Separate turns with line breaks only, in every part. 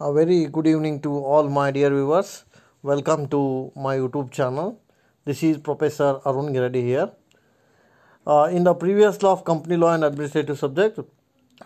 A very good evening to all my dear viewers. Welcome to my YouTube channel. This is Professor Arun Giradi here. Uh, in the previous law of company law and administrative subject,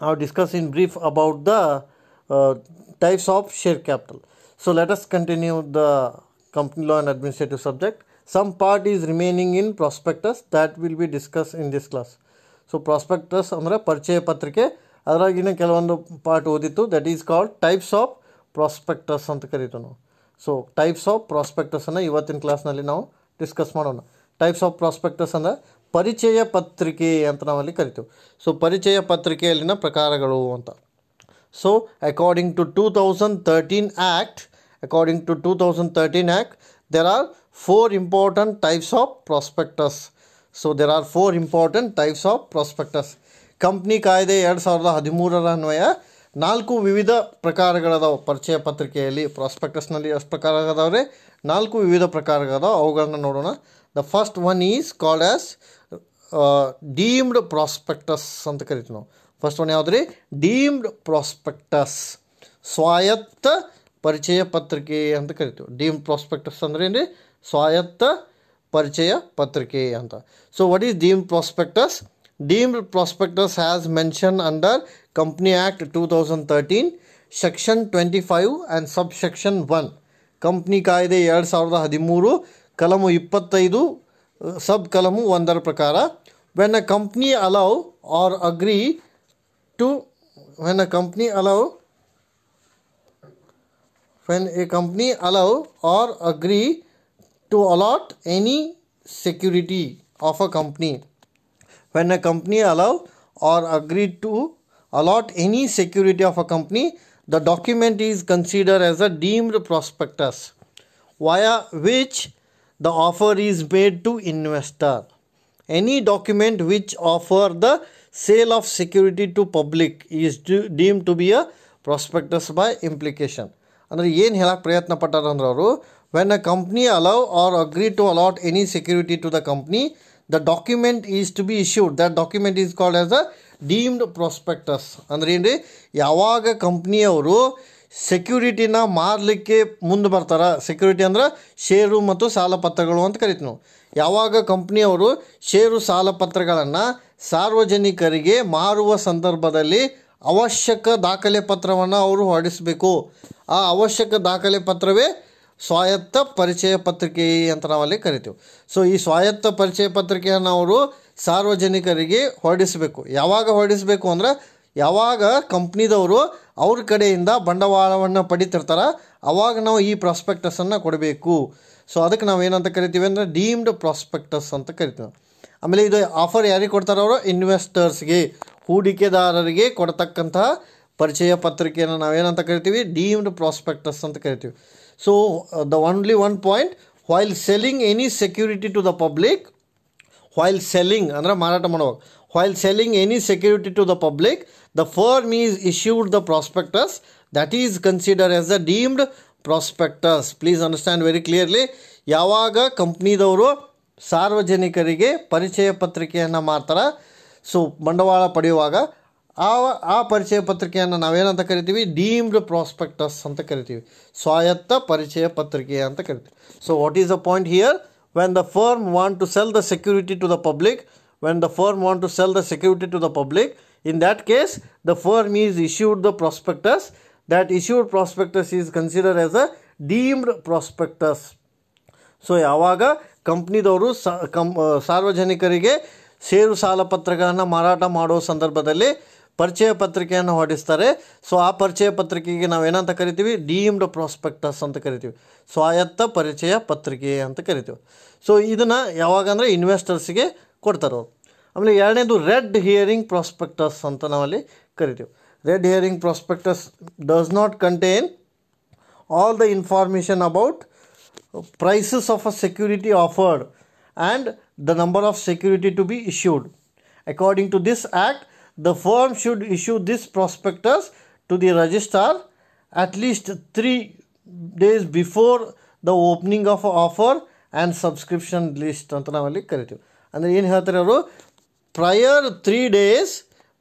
I have discussed in brief about the uh, types of share capital. So let us continue the company law and administrative subject. Some part is remaining in prospectus that will be discussed in this class. So prospectus, हमारे purchase पत्र ಅದರಾಗಿನ ಕೆಲವೊಂದು part ಓದಿತ್ತು that is called types of prospectus ಅಂತ ಕರಿತೀವಿ ನಾವು so types of ಪ್ರಾಸ್ಪೆಕ್ಟಸನ್ನು ಇವತ್ತಿನ ಕ್ಲಾಸ್ನಲ್ಲಿ ನಾವು ಡಿಸ್ಕಸ್ ಮಾಡೋಣ ಟೈಪ್ಸ್ ಆಫ್ ಪ್ರಾಸ್ಪೆಕ್ಟಸ್ ಅಂದರೆ ಪರಿಚಯ ಪತ್ರಿಕೆ ಅಂತ ನಾವಲ್ಲಿ ಕರಿತೀವಿ ಸೊ ಪರಿಚಯ ಪತ್ರಿಕೆಯಲ್ಲಿನ ಪ್ರಕಾರಗಳು ಅಂತ so according to two thousand thirteen act according to two thousand thirteen act there are four important types of prospectus so there are four important types of prospectus company ಕಾಯ್ದೆ ಎರಡು ಸಾವಿರದ ಹದಿಮೂರರ ಅನ್ವಯ ನಾಲ್ಕು ವಿವಿಧ ಪ್ರಕಾರಗಳದಾವೆ ಪರಿಚಯ ಪತ್ರಿಕೆಯಲ್ಲಿ ಪ್ರಾಸ್ಪೆಕ್ಟಸ್ನಲ್ಲಿ ಎಷ್ಟು ಪ್ರಕಾರ ರೀ ನಾಲ್ಕು ವಿವಿಧ ಪ್ರಕಾರಗಳದಾವೆ ಅವುಗಳನ್ನ ನೋಡೋಣ the first one is called as deemed prospectus ಅಂತ ಕರಿತೀವಿ ನಾವು ಫಸ್ಟ್ ಒನ್ ಯಾವುದ್ರಿ ಡೀಮ್ಡ್ ಪ್ರಾಸ್ಪೆಕ್ಟಸ್ ಸ್ವಾಯತ್ತ ಪರಿಚಯ ಪತ್ರಿಕೆ ಅಂತ ಕರಿತೀವಿ ಡೀಮ್ಡ್ ಪ್ರಾಸ್ಪೆಕ್ಟಸ್ ಅಂದ್ರೆ ಏನು ರೀ ಸ್ವಾಯತ್ತ ಪರಿಚಯ ಪತ್ರಿಕೆ ಅಂತ so what is deemed prospectus deemed prospectus as mentioned under Company Act 2013 section twenty five and subsection one company ಕಾಯ್ದೆ ಎರಡು ಸಾವಿರದ ಹದಿಮೂರು ಕಲಮು ಇಪ್ಪತ್ತೈದು ಸಬ್ ಕಲಮು ಒಂದರ ಪ್ರಕಾರ when a company allow or agree to when a company allow when a company allow or agree to allot any security of a company when a company allow or agreed to allot any security of a company, the document is considered as a deemed prospectus, via which the offer is made to investor. Any document which offer the sale of security to public is deemed to be a prospectus by implication. ಅಂದರೆ ಏನು ಹೇಳಕ್ಕೆ ಪ್ರಯತ್ನ ಪಟ್ಟಾರ ಅಂದ್ರೆ ಅವರು when a company allow or agree to allot any the document is to be issued that document is called as a deemed prospectus ಅಂದ್ರೆ ಏನು ರೀ ಯಾವಾಗ ಕಂಪ್ನಿಯವರು ಸೆಕ್ಯೂರಿಟಿನ ಮಾರಲಿಕ್ಕೆ ಮುಂದೆ ಬರ್ತಾರೆ ಸೆಕ್ಯುರಿಟಿ ಅಂದ್ರೆ ಷೇರು ಮತ್ತು ಸಾಲ ಪತ್ರಗಳು ಅಂತ ಕರಿತೀವಿ ನಾವು ಯಾವಾಗ ಕಂಪ್ನಿಯವರು ಷೇರು ಸಾಲ ಪತ್ರಗಳನ್ನು ಸಾರ್ವಜನಿಕರಿಗೆ ಮಾರುವ ಸಂದರ್ಭದಲ್ಲಿ ಅವಶ್ಯಕ ದಾಖಲೆ ಪತ್ರವನ್ನು ಅವರು ಹೊರಡಿಸಬೇಕು ಆ ಅವಶ್ಯಕ ದಾಖಲೆ ಪತ್ರವೇ ಸ್ವಾಯತ್ತ ಪರಿಚಯ ಪತ್ರಿಕೆ ಅಂತ ನಾವಲ್ಲಿ ಕರಿತೀವಿ ಸೊ ಈ ಸ್ವಾಯತ್ತ ಪರಿಚಯ ಪತ್ರಿಕೆಯನ್ನು ಅವರು ಸಾರ್ವಜನಿಕರಿಗೆ ಹೊರಡಿಸಬೇಕು ಯಾವಾಗ ಹೊರಡಿಸಬೇಕು ಅಂದ್ರೆ ಯಾವಾಗ ಕಂಪ್ನಿದವರು ಅವ್ರ ಕಡೆಯಿಂದ ಬಂಡವಾಳವನ್ನು ಪಡಿತಿರ್ತಾರ ಅವಾಗ ನಾವು ಈ ಪ್ರಾಸ್ಪೆಕ್ಟಸನ್ನು ಕೊಡಬೇಕು ಸೊ ಅದಕ್ಕೆ ನಾವು ಏನಂತ ಕರಿತೀವಿ ಅಂದರೆ ಡೀಮ್ಡ್ ಪ್ರಾಸ್ಪೆಕ್ಟಸ್ ಅಂತ ಕರಿತೀವಿ ಆಮೇಲೆ ಇದು ಆಫರ್ ಯಾರಿಗೆ ಕೊಡ್ತಾರೆ ಅವರು ಇನ್ವೆಸ್ಟರ್ಸ್ಗೆ ಹೂಡಿಕೆದಾರರಿಗೆ ಕೊಡ್ತಕ್ಕಂತಹ ಪರಿಚಯ ಪತ್ರಿಕೆಯನ್ನು ನಾವೇನಂತ ಕರಿತೀವಿ ಡೀಮ್ಡ್ ಪ್ರಾಸ್ಪೆಕ್ಟಸ್ ಅಂತ ಕರಿತೀವಿ So uh, the only one point while selling any security to the public, while selling andra marata ಮಾಡುವಾಗ while selling any security to the public, the firm is issued the prospectus that is considered as a deemed prospectus. Please understand very clearly. ಯಾವಾಗ ಕಂಪ್ನಿದವರು ಸಾರ್ವಜನಿಕರಿಗೆ ಪರಿಚಯ ಪತ್ರಿಕೆಯನ್ನು ಮಾಡ್ತಾರೆ so ಬಂಡವಾಳ ಪಡೆಯುವಾಗ ಆ ಆ ಪರಿಚಯ ಪತ್ರಿಕೆಯನ್ನು ನಾವೇನಂತ ಕರಿತೀವಿ ಡೀಮ್ಡ್ ಪ್ರಾಸ್ಪೆಕ್ಟಸ್ ಅಂತ ಕರಿತೀವಿ ಸ್ವಾಯತ್ತ ಪರಿಚಯ ಪತ್ರಿಕೆ ಅಂತ ಕರಿತೀವಿ so what is the point here when the firm want to sell the security to the public when the firm want to sell the security to the public in that case the firm is issued the prospectus that issued prospectus is consider as a deemed prospectus so ಯಾವಾಗ ಕಂಪ್ನಿದವರು ಕಂ ಸಾರ್ವಜನಿಕರಿಗೆ ಷೇರು ಸಾಲ ಪತ್ರಗಳನ್ನು ಮಾರಾಟ ಮಾಡೋ ಸಂದರ್ಭದಲ್ಲಿ ಪರಿಚಯ ಪತ್ರಿಕೆಯನ್ನು ಹೊರಡಿಸ್ತಾರೆ ಸೊ ಆ ಪರಿಚಯ ಪತ್ರಿಕೆಗೆ ನಾವು ಏನಂತ ಕರಿತೀವಿ ಡೀಮ್ಡ್ ಪ್ರಾಸ್ಪೆಕ್ಟಸ್ ಅಂತ ಕರಿತೀವಿ ಸ್ವಾಯತ್ತ ಪರಿಚಯ ಪತ್ರಿಕೆ ಅಂತ ಕರಿತೀವಿ ಸೊ ಇದನ್ನು ಯಾವಾಗಂದರೆ ಅಂದರೆ ಇನ್ವೆಸ್ಟರ್ಸಿಗೆ ಕೊಡ್ತಾರೆ ಅವರು ಆಮೇಲೆ ಎರಡನೇದು ರೆಡ್ ಹಿಯರಿಂಗ್ ಪ್ರಾಸ್ಪೆಕ್ಟಸ್ ಅಂತ ನಾವಲ್ಲಿ ಕರಿತೀವಿ red herring prospectus does not contain all the information about prices of a security offered and the number of security to be issued according to this act the firm should issue this prospectus to the registrar at least three days before the opening of offer and subscription list ಅಂತ ನಾವಲ್ಲಿ ಕರಿತೀವಿ ಅಂದರೆ ಏನು ಹೇಳ್ತಾರೆ ಅವರು prior three days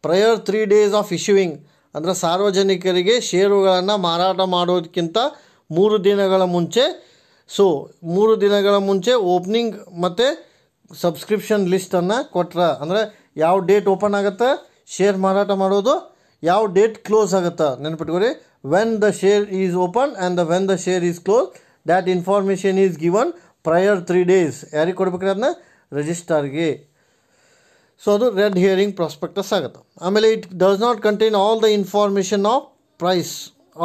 prior three days of issuing ಅಂದರೆ ಸಾರ್ವಜನಿಕರಿಗೆ ಷೇರುಗಳನ್ನು ಮಾರಾಟ ಮಾಡೋದಕ್ಕಿಂತ ಮೂರು ದಿನಗಳ ಮುಂಚೆ ಸೊ ಮೂರು ದಿನಗಳ ಮುಂಚೆ ಓಪನಿಂಗ್ ಮತ್ತು ಸಬ್ಸ್ಕ್ರಿಪ್ಷನ್ ಲಿಸ್ಟನ್ನು ಕೊಟ್ರ ಅಂದರೆ ಯಾವ ಡೇಟ್ ಓಪನ್ ಆಗುತ್ತೆ ಶೇರ್ ಮಾರಾಟ ಮಾಡೋದು ಯಾವ ಡೇಟ್ ಕ್ಲೋಸ್ ಆಗುತ್ತಾ ನೆನಪಿಟ್ಕೊಡಿ when the share is open and the when the share is close that information is given prior three days ಯಾರಿಗೆ ಕೊಡ್ಬೇಕ್ರಿ ಅದನ್ನ ರಿಜಿಸ್ಟರ್ಗೆ ಸೊ ಅದು ರೆಡ್ ಹಿಯರಿಂಗ್ ಪ್ರಾಸ್ಪೆಕ್ಟಸ್ ಆಗುತ್ತೆ ಆಮೇಲೆ it does not contain all the information of price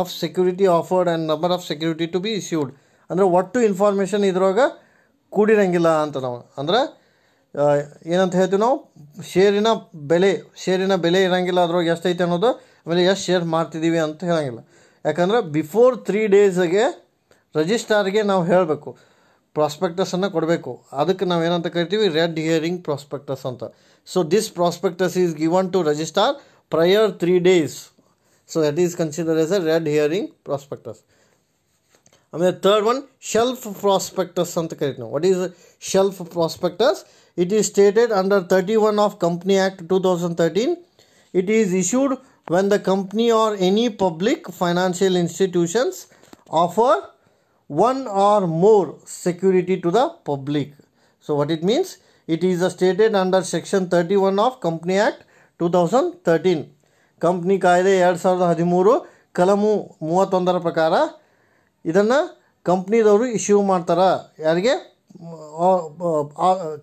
of security offered and number of security to be issued ಅಂದರೆ ಒಟ್ಟು information ಇದ್ರೊಳಗೆ ಕೂಡಿರಂಗಿಲ್ಲ ಅಂತ ನಾವು ಅಂದರೆ ಏನಂತ ಹೇಳ್ತೀವಿ ನಾವು ಷೇರಿನ ಬೆಲೆ ಷೇರಿನ ಬೆಲೆ ಇರೋಂಗಿಲ್ಲ ಅದ್ರೊಳಗೆ ಎಷ್ಟೈತೆ ಅನ್ನೋದು ಆಮೇಲೆ ಎಷ್ಟು ಶೇರ್ ಮಾಡ್ತಿದ್ದೀವಿ ಅಂತ ಹೇಳೋಂಗಿಲ್ಲ ಯಾಕಂದರೆ ಬಿಫೋರ್ ತ್ರೀ ಡೇಸ್ಗೆ ರಿಜಿಸ್ಟಾರ್ಗೆ ನಾವು ಹೇಳಬೇಕು ಪ್ರಾಸ್ಪೆಕ್ಟಸನ್ನು ಕೊಡಬೇಕು ಅದಕ್ಕೆ ನಾವು ಏನಂತ ಕರಿತೀವಿ ರೆಡ್ ಹಿಯರಿಂಗ್ ಪ್ರಾಸ್ಪೆಕ್ಟಸ್ ಅಂತ so this prospectus is given to registrar prior three days so that is consider as a red herring prospectus ಆಮೇಲೆ ಥರ್ಡ್ ಒನ್ ಶೆಲ್ಫ್ ಪ್ರಾಸ್ಪೆಕ್ಟಸ್ ಅಂತ ಕರಿತೀವಿ what is shelf prospectus it is stated under 31 of company act 2013 it is issued when the company or any public financial institutions offer one or more security to the public so what it means it is stated under section 31 of company act 2013 company kaide 2013 kalamu ಹದಿಮೂರು ಕಲಮು ಮೂವತ್ತೊಂದರ ಪ್ರಕಾರ ಇದನ್ನು ಕಂಪ್ನಿದವರು issue ಮಾಡ್ತಾರೆ ಯಾರಿಗೆ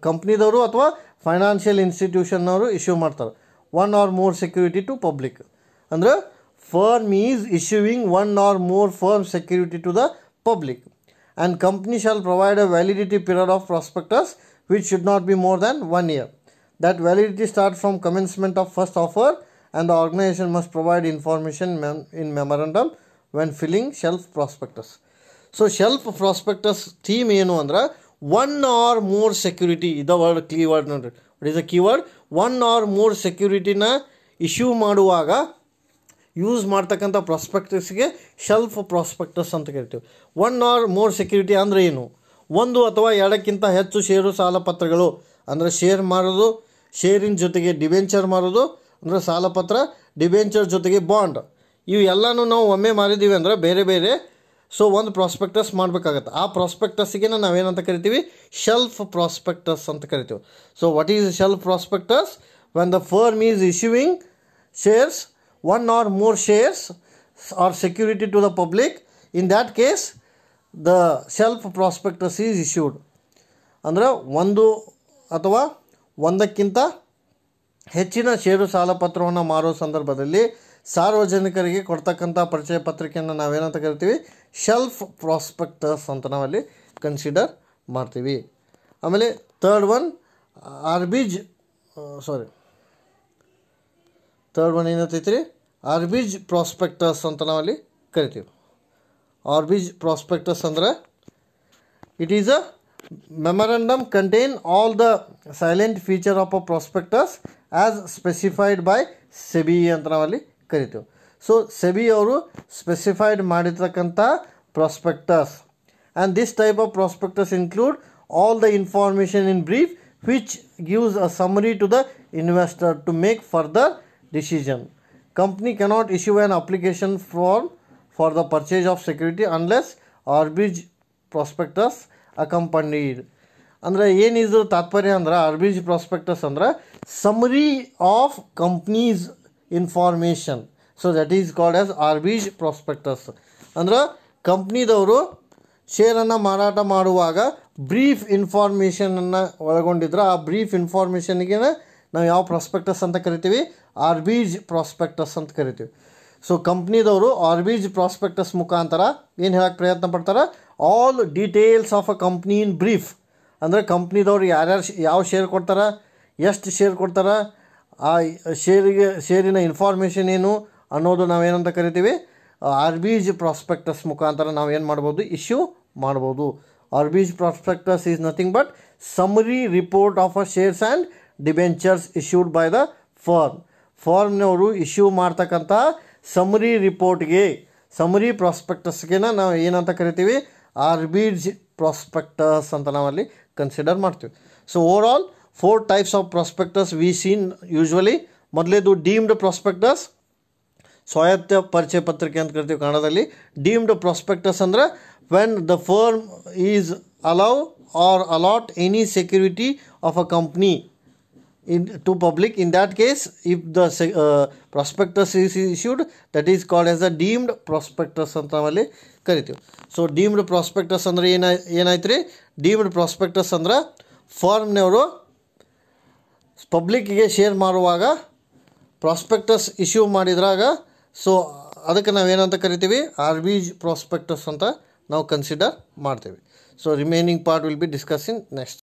ಕಂಪ್ನಿದವರು ಅಥವಾ financial ಇನ್ಸ್ಟಿಟ್ಯೂಷನ್ನವರು issue ಮಾಡ್ತಾರೆ one or more security to public ಅಂದರೆ firm is issuing one or more firm security to the public and company shall provide a validity period of prospectus which should not be more than one year that validity start from commencement of first offer and the organisation must provide information mem in memorandum when filing shelf prospectus so shelf prospectus theme ಏನು ಅಂದರೆ one or more security ಇದ word keyword ನೋಡ್ರಿ it is a keyword one or more ಸೆಕ್ಯೂರಿಟಿನ issue ಮಾಡುವಾಗ use ಮಾಡ್ತಕ್ಕಂಥ ಪ್ರಾಸ್ಪೆಕ್ಟಸ್ಗೆ shelf prospectus ಅಂತ ಕರಿತೀವಿ ಒನ್ ಆರ್ ಮೋರ್ ಸೆಕ್ಯೂರಿಟಿ ಅಂದರೆ ಏನು ಒಂದು ಅಥವಾ ಎರಡಕ್ಕಿಂತ ಹೆಚ್ಚು ಷೇರು ಸಾಲ ಪತ್ರಗಳು ಅಂದರೆ ಶೇರ್ ಮಾರೋದು ಶೇರಿನ ಜೊತೆಗೆ ಡಿವೆಂಚರ್ ಮಾರೋದು ಅಂದರೆ ಸಾಲಪತ್ರ ಡಿವೆಂಚರ್ ಜೊತೆಗೆ ಬಾಂಡ್ ಇವು ಎಲ್ಲನೂ ನಾವು ಒಮ್ಮೆ ಮಾರಿದ್ದೀವಿ ಅಂದರೆ ಬೇರೆ ಬೇರೆ ಸೊ ಒಂದು ಪ್ರಾಸ್ಪೆಕ್ಟಸ್ ಮಾಡಬೇಕಾಗತ್ತೆ ಆ ಪ್ರಾಸ್ಪೆಕ್ಟಸ್ಸಿಗೆ ನಾವೇನಂತ ಕರಿತೀವಿ ಶೆಲ್ಫ್ ಪ್ರಾಸ್ಪೆಕ್ಟಸ್ ಅಂತ ಕರಿತೀವಿ so what is shelf prospectus when the firm is issuing shares one or more shares or security to the public in that case the self prospectus is issued ಅಂದರೆ ಒಂದು ಅಥವಾ ಒಂದಕ್ಕಿಂತ ಹೆಚ್ಚಿನ ಷೇರು ಸಾಲ ಪತ್ರವನ್ನು ಮಾರೋ ಸಂದರ್ಭದಲ್ಲಿ ಸಾರ್ವಜನಿಕರಿಗೆ ಕೊಡ್ತಕ್ಕಂಥ ಪರಿಚಯ ಪತ್ರಿಕೆಯನ್ನು ನಾವೇನಂತ ಕರಿತೀವಿ ಶೆಲ್ಫ್ ಪ್ರಾಸ್ಪೆಕ್ಟರ್ಸ್ ಅಂತ ನಾವಲ್ಲಿ ಕನ್ಸಿಡರ್ ಮಾಡ್ತೀವಿ ಆಮೇಲೆ ತರ್ಡ್ ಒನ್ ಆರ್ಬಿಜ್ ಸಾರಿ ತರ್ಡ್ ಒನ್ ಏನತ್ತೈತಿ ರೀ ಆರ್ಬಿಜ್ ಪ್ರಾಸ್ಪೆಕ್ಟರ್ಸ್ ಅಂತ ನಾವಲ್ಲಿ ಕರಿತೀವಿ ಆರ್ಬಿಜ್ ಪ್ರಾಸ್ಪೆಕ್ಟರ್ಸ್ ಅಂದ್ರೆ it is a memorandum contain all the salient feature of a prospectus as specified by SEBI ಅಂತ ನಾವಲ್ಲಿ ಕರಿತೀವಿ ಸೊ ಸೆಬಿ ಅವರು ಸ್ಪೆಸಿಫೈಡ್ ಮಾಡಿರ್ತಕ್ಕಂಥ prospectus and this type of prospectus include all the information in brief which gives a summary to the investor to make further decision company cannot issue an application for for the purchase of security unless ಆರ್ಬಿಜ್ prospectus accompanied ಅಂದರೆ ಏನಿದ್ರು ತಾತ್ಪರ್ಯ ಅಂದ್ರೆ ಆರ್ಬಿಜ್ prospectus ಅಂದ್ರೆ summary of company's information so that is called as ಆರ್ಬೀಜ್ prospectus ಅಂದ್ರೆ ಕಂಪ್ನಿದವರು ಶೇರನ್ನು ಮಾರಾಟ ಮಾಡುವಾಗ ಬ್ರೀಫ್ ಇನ್ಫಾರ್ಮೇಷನನ್ನು ಒಳಗೊಂಡಿದ್ರೆ ಆ ಬ್ರೀಫ್ ಇನ್ಫಾರ್ಮೇಷನ್ಗೆ ನಾವು ಯಾವ ಪ್ರಾಸ್ಪೆಕ್ಟಸ್ ಅಂತ ಕರಿತೀವಿ ಆರ್ಬಿಜ್ ಪ್ರಾಸ್ಪೆಕ್ಟಸ್ ಅಂತ ಕರಿತೀವಿ ಸೊ ಕಂಪ್ನಿದವರು ಆರ್ಬೀಜ್ ಪ್ರಾಸ್ಪೆಕ್ಟಸ್ ಮುಖಾಂತರ ಏನು ಹೇಳೋಕ್ಕೆ ಪ್ರಯತ್ನ ಪಡ್ತಾರೆ all details of a company in brief ಅಂದರೆ ಕಂಪ್ನಿದವರು ಯಾರ್ಯಾರು ಯಾವ ಶೇರ್ ಕೊಡ್ತಾರೆ ಎಷ್ಟು ಶೇರ್ ಕೊಡ್ತಾರೆ ಆ ಶೇರಿಗೆ ಶೇರಿನ ಇನ್ಫಾರ್ಮೇಷನ್ ಏನು ಅನ್ನೋದು ನಾವೇನಂತ ಕರಿತೀವಿ ಆರ್ ಪ್ರಾಸ್ಪೆಕ್ಟಸ್ ಮುಖಾಂತರ ನಾವು ಏನು ಮಾಡ್ಬೋದು ಇಶ್ಯೂ ಮಾಡ್ಬೋದು or prospectus is nothing but summary report of a shares and debentures issued by the firm ಫಾರ್ಮ್ನವರು ಇಶ್ಯೂ ಮಾಡ್ತಕ್ಕಂತಹ ಸಮರಿ ರಿಪೋರ್ಟ್ಗೆ ಸಮರಿ ಪ್ರಾಸ್ಪೆಕ್ಟಸ್ಗೆನ ನಾವು ಏನಂತ ಕರಿತೀವಿ ಆರ್ಬಿಜ್ ಪ್ರಾಸ್ಪೆಕ್ಟಸ್ ಅಂತ ನಾವಲ್ಲಿ ಕನ್ಸಿಡರ್ ಮಾಡ್ತೀವಿ so overall four types of prospectus we seen usually ಮೊದಲೇದು ಡೀಮ್ಡ್ ಪ್ರಾಸ್ಪೆಕ್ಟಸ್ ಸ್ವಾಯತ್ತ ಪರಿಚಯ ಪತ್ರಿಕೆ ಅಂತ ಕರಿತೀವಿ ಕನ್ನಡದಲ್ಲಿ ಡೀಮ್ಡ್ ಪ್ರಾಸ್ಪೆಕ್ಟಸ್ ಅಂದರೆ when the firm is allow or allot any security of a company in into public in that case if the said prospectus is issued that is called as the deemed prospectus ಅಂತ ನಾವಲ್ಲಿ ಕರಿತೀವಿ so deemed prospectus ಅಂದರೆ ಏನ ಏನಾಯ್ತು ರೀ deemed prospectus ಅಂದ್ರೆ ಫರ್ಮ್ನವರು ಪಬ್ಲಿಕ್ಗೆ ಶೇರ್ ಮಾಡುವಾಗ ಪ್ರಾಸ್ಪೆಕ್ಟಸ್ ಇಶ್ಯೂ ಮಾಡಿದ್ರಾಗ ಸೊ ಅದಕ್ಕೆ ನಾವೇನಂತ ಕರಿತೀವಿ ಆರ್ ಬಿ ಪ್ರಾಸ್ಪೆಕ್ಟಸ್ ಅಂತ ನಾವು ಕನ್ಸಿಡರ್ ಮಾಡ್ತೀವಿ so remaining part will be discuss in next